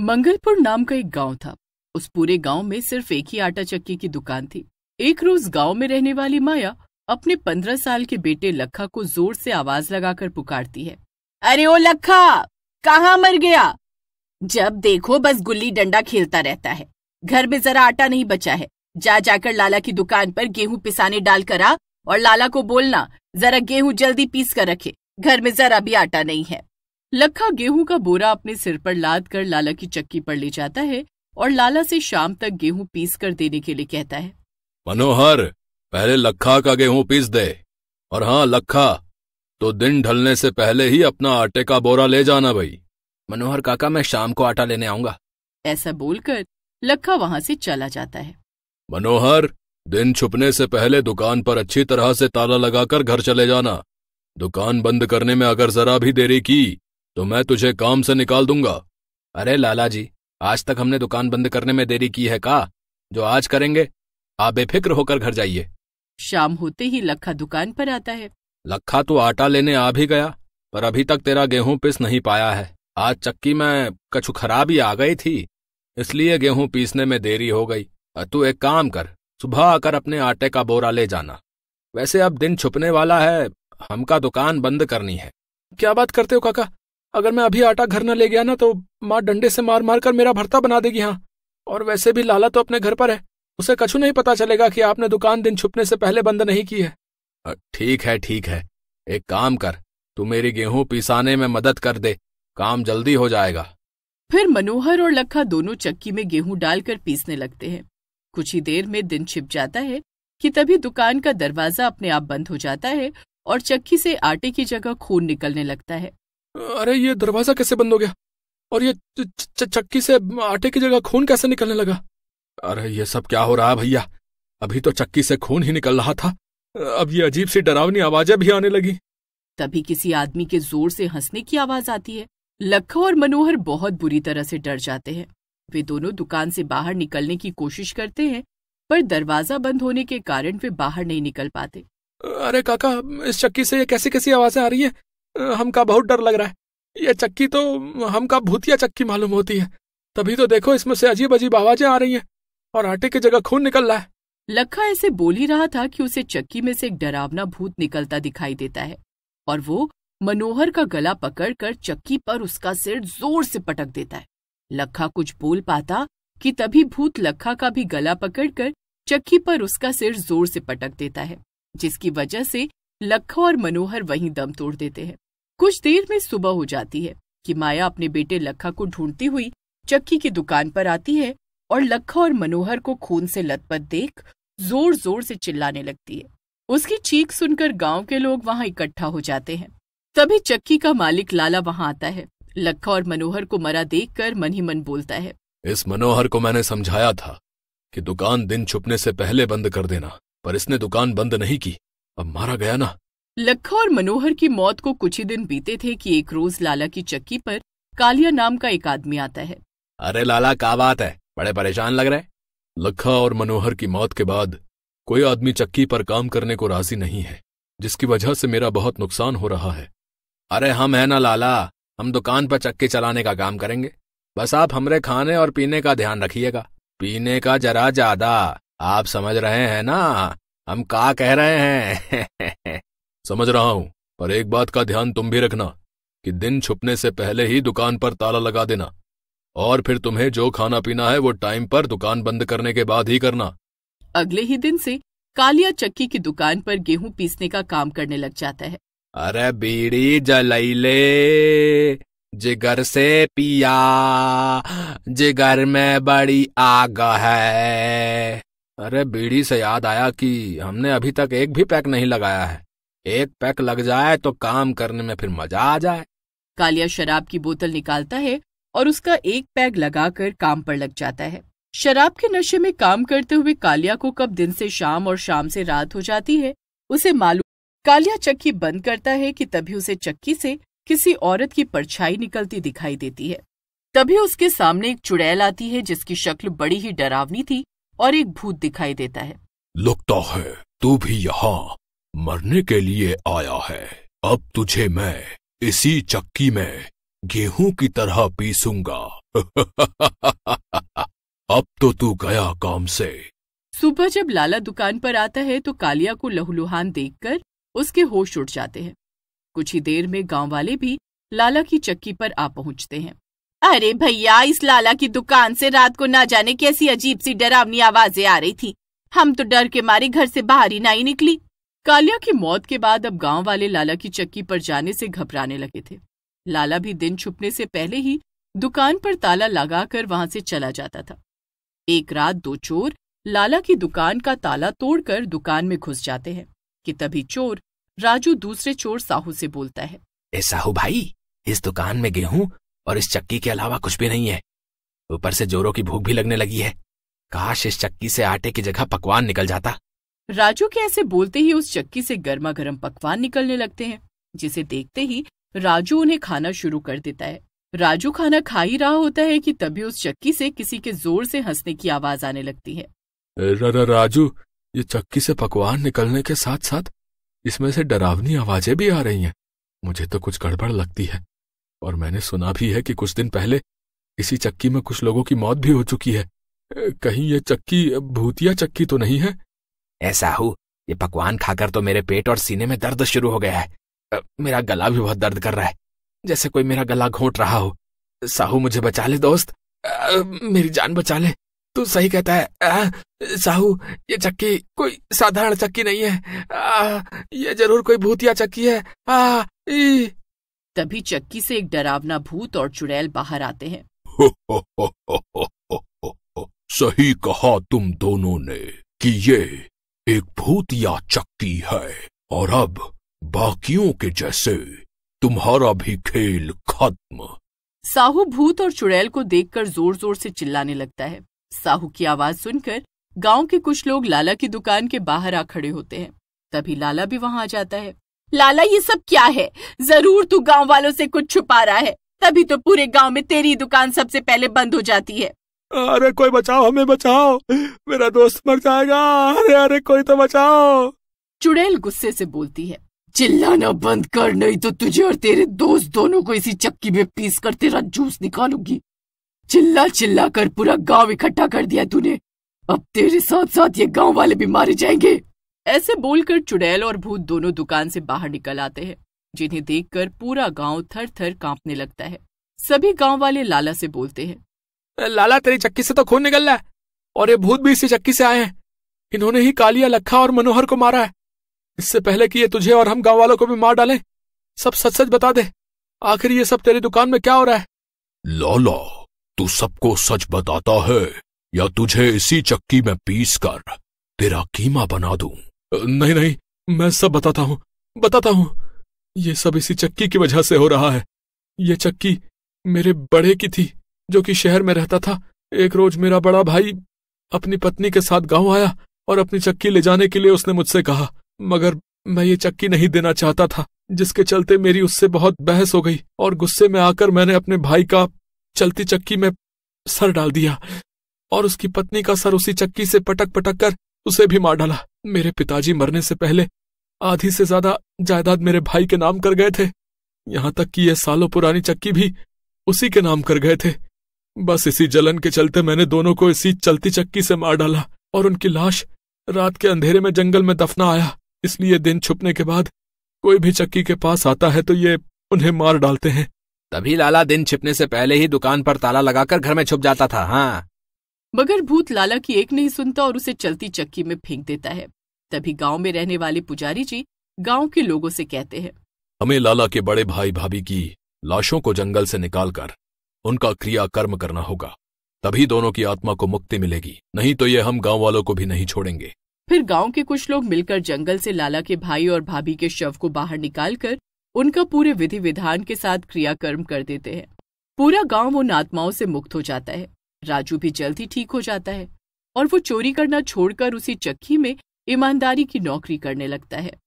मंगलपुर नाम का एक गांव था उस पूरे गांव में सिर्फ एक ही आटा चक्की की दुकान थी एक रोज गांव में रहने वाली माया अपने पंद्रह साल के बेटे लखा को जोर से आवाज लगाकर पुकारती है अरे ओ लखा कहाँ मर गया जब देखो बस गुल्ली डंडा खेलता रहता है घर में जरा आटा नहीं बचा है जा जाकर लाला की दुकान पर गेहूं पिसाने डाल कर आ और लाला को बोलना जरा गेहूं जल्दी पीस कर रखे घर में जरा भी आटा नहीं है लखा गेहूं का बोरा अपने सिर पर लाद कर लाला की चक्की पर ले जाता है और लाला से शाम तक गेहूं पीस कर देने के लिए कहता है मनोहर पहले लखा का गेहूं पीस दे और हाँ लखा तो दिन ढलने से पहले ही अपना आटे का बोरा ले जाना भाई मनोहर काका मैं शाम को आटा लेने आऊंगा ऐसा बोलकर लखा वहां से चला जाता है मनोहर दिन छुपने से पहले दुकान पर अच्छी तरह से ताला लगाकर घर चले जाना दुकान बंद करने में अगर जरा भी देरी की तो मैं तुझे काम से निकाल दूंगा अरे लाला जी आज तक हमने दुकान बंद करने में देरी की है का जो आज करेंगे आप बेफिक्र होकर घर जाइए शाम होते ही लखा दुकान पर आता है लखा तो आटा लेने आ भी गया पर अभी तक तेरा गेहूं पिस नहीं पाया है आज चक्की में कछु खराबी आ गई थी इसलिए गेहूं पीसने में देरी हो गई तू एक काम कर सुबह आकर अपने आटे का बोरा ले जाना वैसे अब दिन छुपने वाला है हमका दुकान बंद करनी है क्या बात करते हो काका अगर मैं अभी आटा घर न ले गया ना तो माँ डंडे से मार मार कर मेरा भरता बना देगी हाँ और वैसे भी लाला तो अपने घर पर है उसे कछु नहीं पता चलेगा कि आपने दुकान दिन छुपने से पहले बंद नहीं की है ठीक है ठीक है एक काम कर तू मेरी गेहूं पिसाने में मदद कर दे काम जल्दी हो जाएगा फिर मनोहर और लखा दोनों चक्की में गेहूं डालकर पीसने लगते हैं कुछ ही देर में दिन छिप जाता है कि तभी दुकान का दरवाजा अपने आप बंद हो जाता है और चक्की से आटे की जगह खून निकलने लगता है अरे ये दरवाजा कैसे बंद हो गया और ये चक्की से आटे की जगह खून कैसे निकलने लगा अरे ये सब क्या हो रहा है भैया अभी तो चक्की से खून ही निकल रहा था अब ये अजीब सी डरावनी आवाजें भी आने लगी तभी किसी आदमी के जोर से हंसने की आवाज आती है लखो और मनोहर बहुत बुरी तरह से डर जाते हैं वे दोनों दुकान से बाहर निकलने की कोशिश करते हैं पर दरवाजा बंद होने के कारण वे बाहर नहीं निकल पाते अरे काका इस चक्की से ये कैसी कैसी आवाजें आ रही हैं हमका बहुत डर लग रहा है ये चक्की तो हमका भूतिया चक्की मालूम होती है तभी तो देखो इसमें से अजीब अजीब आवाजें आ रही हैं और आटे की जगह खून निकल रहा है लखा ऐसे बोल ही रहा था कि उसे चक्की में से एक डरावना भूत निकलता दिखाई देता है और वो मनोहर का गला पकड़कर चक्की पर उसका सिर जोर से पटक देता है लखा कुछ बोल पाता कि तभी भूत लखा का भी गला पकड़कर चक्की पर उसका सिर जोर से पटक देता है जिसकी वजह से लखा और मनोहर वहीं दम तोड़ देते हैं कुछ देर में सुबह हो जाती है कि माया अपने बेटे लखा को ढूंढती हुई चक्की की दुकान पर आती है और लखा और मनोहर को खून से लथपथ देख जोर जोर से चिल्लाने लगती है उसकी चीख सुनकर गांव के लोग वहां इकट्ठा हो जाते हैं तभी चक्की का मालिक लाला वहां आता है लखा और मनोहर को मरा देख कर मन ही मन बोलता है इस मनोहर को मैंने समझाया था कि दुकान दिन छुपने से पहले बंद कर देना पर इसने दुकान बंद नहीं की अब मारा गया ना लखा और मनोहर की मौत को कुछ ही दिन बीते थे कि एक रोज लाला की चक्की पर कालिया नाम का एक आदमी आता है अरे लाला क्या बात है बड़े परेशान लग रहे लखा और मनोहर की मौत के बाद कोई आदमी चक्की पर काम करने को राजी नहीं है जिसकी वजह से मेरा बहुत नुकसान हो रहा है अरे हम है ना लाला हम दुकान पर चक्की चलाने का काम करेंगे बस आप हमरे खाने और पीने का ध्यान रखिएगा पीने का जरा ज्यादा आप समझ रहे हैं ना हम का कह रहे हैं समझ रहा हूं पर एक बात का ध्यान तुम भी रखना कि दिन छुपने से पहले ही दुकान पर ताला लगा देना और फिर तुम्हें जो खाना पीना है वो टाइम पर दुकान बंद करने के बाद ही करना अगले ही दिन से कालिया चक्की की दुकान पर गेहूं पीसने का काम करने लग जाता है अरे बीड़ी ले जिगर से पिया जिगर में बड़ी आग है अरे बीड़ी से याद आया कि हमने अभी तक एक भी पैक नहीं लगाया है एक पैक लग जाए तो काम करने में फिर मजा आ जाए कालिया शराब की बोतल निकालता है और उसका एक पैग लगाकर काम पर लग जाता है शराब के नशे में काम करते हुए कालिया को कब दिन से शाम और शाम से रात हो जाती है उसे मालूम कालिया चक्की बंद करता है कि तभी उसे चक्की से किसी औरत की परछाई निकलती दिखाई देती है तभी उसके सामने एक चुड़ैल आती है जिसकी शक्ल बड़ी ही डरावनी थी और एक भूत दिखाई देता है लगता है तू भी यहाँ मरने के लिए आया है अब तुझे मैं इसी चक्की में गेहूं की तरह पीसूंगा अब तो तू गया काम से सुबह जब लाला दुकान पर आता है तो कालिया को लहूलुहान देखकर उसके होश उड़ जाते हैं कुछ ही देर में गांव वाले भी लाला की चक्की पर आ पहुंचते हैं अरे भैया इस लाला की दुकान से रात को ना जाने कैसी अजीब सी डरावनी आवाजें आ रही थी हम तो डर के मारे घर से बाहर ही नहीं निकली कालिया की मौत के बाद अब गांव वाले लाला की चक्की पर जाने से घबराने लगे थे लाला भी दिन छुपने से पहले ही दुकान पर ताला लगाकर वहां से चला जाता था एक रात दो चोर लाला की दुकान का ताला तोड़कर दुकान में घुस जाते हैं कि तभी चोर राजू दूसरे चोर साहू से बोलता है ए साहू भाई इस दुकान में गेहूं और इस चक्की के अलावा कुछ भी नहीं है ऊपर से जोरों की भूख भी लगने लगी है काश इस चक्की से आटे की जगह पकवान निकल जाता राजू के ऐसे बोलते ही उस चक्की से गर्मा गर्म पकवान निकलने लगते हैं जिसे देखते ही राजू उन्हें खाना शुरू कर देता है राजू खाना खा ही रहा होता है कि तभी उस चक्की से किसी के जोर से हंसने की आवाज आने लगती है राजू ये चक्की से पकवान निकलने के साथ साथ इसमें से डरावनी आवाजें भी आ रही हैं मुझे तो कुछ गड़बड़ लगती है और मैंने सुना भी है कि कुछ दिन पहले इसी चक्की में कुछ लोगों की मौत भी हो चुकी है कहीं ये चक्की भूतिया चक्की तो नहीं है ऐसा हो ये पकवान खाकर तो मेरे पेट और सीने में दर्द शुरू हो गया है मेरा गला भी बहुत दर्द कर रहा है जैसे कोई मेरा गला घोट रहा हो साहू मुझे बचा ले दोस्त मेरी जान बचा ले तू सही कहता है साहू ये चक्की कोई साधारण चक्की नहीं है आ, ये जरूर कोई भूतिया चक्की है आ, तभी चक्की से एक डरावना भूत और चुड़ैल बाहर आते हैं सही कहा तुम दोनों ने कि ये एक भूत या चक्ति है और अब बाकियों के जैसे तुम्हारा भी खेल खत्म साहू भूत और चुड़ैल को देखकर जोर जोर से चिल्लाने लगता है साहू की आवाज सुनकर गांव के कुछ लोग लाला की दुकान के बाहर आ खड़े होते हैं तभी लाला भी वहां आ जाता है लाला ये सब क्या है जरूर तू गांव वालों से कुछ छुपा रहा है तभी तो पूरे गांव में तेरी दुकान सबसे पहले बंद हो जाती है अरे कोई बचाओ हमें बचाओ मेरा दोस्त मर जाएगा अरे अरे कोई तो बचाओ चुड़ैल गुस्से से बोलती है चिल्लाना बंद कर नहीं तो तुझे और तेरे दोस्त दोनों को इसी चक्की में पीस कर तेरा जूस निकालूंगी चिल्ला चिल्ला कर पूरा गांव इकट्ठा कर दिया तूने अब तेरे साथ साथ ये गांव वाले भी मारे जाएंगे ऐसे बोलकर चुड़ैल और भूत दोनों दुकान से बाहर निकल आते हैं जिन्हें देखकर पूरा गांव थर थर कांपने लगता है सभी गांव वाले लाला से बोलते हैं लाला तेरी चक्की से तो खून निकल रहा है और ये भूत भी इसी चक्की से आए हैं इन्होंने ही कालिया लखा और मनोहर को मारा है इससे पहले कि ये तुझे और हम गांव वालों को भी मार डालें सब सच सच बता दे आखिर ये सब तेरी दुकान में क्या हो रहा है लाला तू सबको सच बताता है या तुझे इसी चक्की में पीस कर तेरा कीमा बना दू नहीं नहीं मैं सब बताता हूँ बताता हूँ ये सब इसी चक्की की वजह से हो रहा है ये चक्की मेरे बड़े की थी जो कि शहर में रहता था एक रोज मेरा बड़ा भाई अपनी पत्नी के साथ गांव आया और अपनी चक्की ले जाने के लिए उसने मुझसे कहा मगर मैं ये चक्की नहीं देना चाहता था जिसके चलते मेरी उससे बहुत बहस हो गई और गुस्से में आकर मैंने अपने भाई का चलती चक्की में सर डाल दिया और उसकी पत्नी का सर उसी चक्की से पटक पटक कर उसे भी मार डाला मेरे पिताजी मरने से पहले आधी से ज्यादा जायदाद मेरे भाई के नाम कर गए थे यहाँ तक कि यह सालों पुरानी चक्की भी उसी के नाम कर गए थे बस इसी जलन के चलते मैंने दोनों को इसी चलती चक्की से मार डाला और उनकी लाश रात के अंधेरे में जंगल में दफना आया इसलिए दिन छुपने के बाद कोई भी चक्की के पास आता है तो ये उन्हें मार डालते हैं तभी लाला दिन छिपने से पहले ही दुकान पर ताला लगाकर घर में छुप जाता था हाँ मगर भूत लाला की एक नहीं सुनता और उसे चलती चक्की में फेंक देता है तभी गांव में रहने वाले पुजारी जी गांव के लोगों से कहते हैं हमें लाला के बड़े भाई भाभी की लाशों को जंगल से निकालकर उनका क्रिया कर्म करना होगा तभी दोनों की आत्मा को मुक्ति मिलेगी नहीं तो ये हम गांव वालों को भी नहीं छोड़ेंगे फिर गांव के कुछ लोग मिलकर जंगल से लाला के भाई और भाभी के शव को बाहर निकालकर उनका पूरे विधि विधान के साथ क्रियाकर्म कर देते हैं पूरा गांव उन आत्माओं से मुक्त हो जाता है राजू भी जल्द ही ठीक हो जाता है और वो चोरी करना छोड़कर उसी चक्की में ईमानदारी की नौकरी करने लगता है